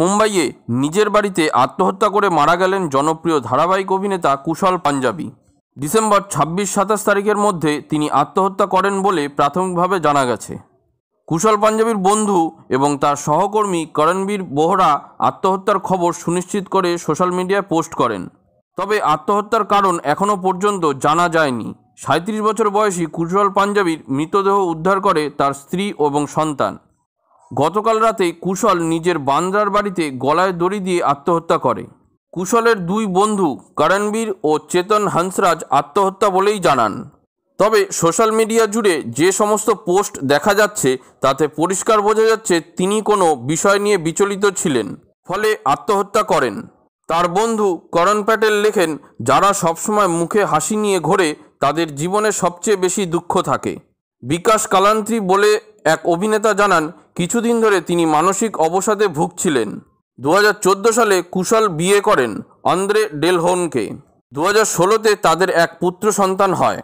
মুম্বাইয়ে নিজের বাড়িতে আত্মহত্যা করে মারা গেলেন জনপ্রিয় ধারাবাহিক অভিনেতা কুশল পাঞ্জাবি ডিসেম্বর ছাব্বিশ সাতাশ তারিখের মধ্যে তিনি আত্মহত্যা করেন বলে প্রাথমিকভাবে জানা গেছে কুশল পাঞ্জাবির বন্ধু এবং তার সহকর্মী করণবীর বোহরা আত্মহত্যার খবর সুনিশ্চিত করে সোশ্যাল মিডিয়ায় পোস্ট করেন তবে আত্মহত্যার কারণ এখনও পর্যন্ত জানা যায়নি সাঁত্রিশ বছর বয়সী কুশল পাঞ্জাবির মৃতদেহ উদ্ধার করে তার স্ত্রী এবং সন্তান গতকাল রাতে কুশল নিজের বান্দ্রার বাড়িতে গলায় দড়ি দিয়ে আত্মহত্যা করে কুশলের দুই বন্ধু করণবীর ও চেতন হংসরাজ আত্মহত্যা বলেই জানান তবে সোশ্যাল মিডিয়া জুড়ে যে সমস্ত পোস্ট দেখা যাচ্ছে তাতে পরিষ্কার বোঝা যাচ্ছে তিনি কোনো বিষয় নিয়ে বিচলিত ছিলেন ফলে আত্মহত্যা করেন তার বন্ধু করণ প্যাটেল লেখেন যারা সবসময় মুখে হাসি নিয়ে ঘোরে তাদের জীবনে সবচেয়ে বেশি দুঃখ থাকে বিকাশ কালান্ত্রী বলে এক অভিনেতা জানান কিছুদিন ধরে তিনি মানসিক অবসাদে ভুগছিলেন দু সালে কুশল বিয়ে করেন অন্দ্রে ডেলহোনকে দু হাজার ষোলোতে তাদের এক পুত্র সন্তান হয়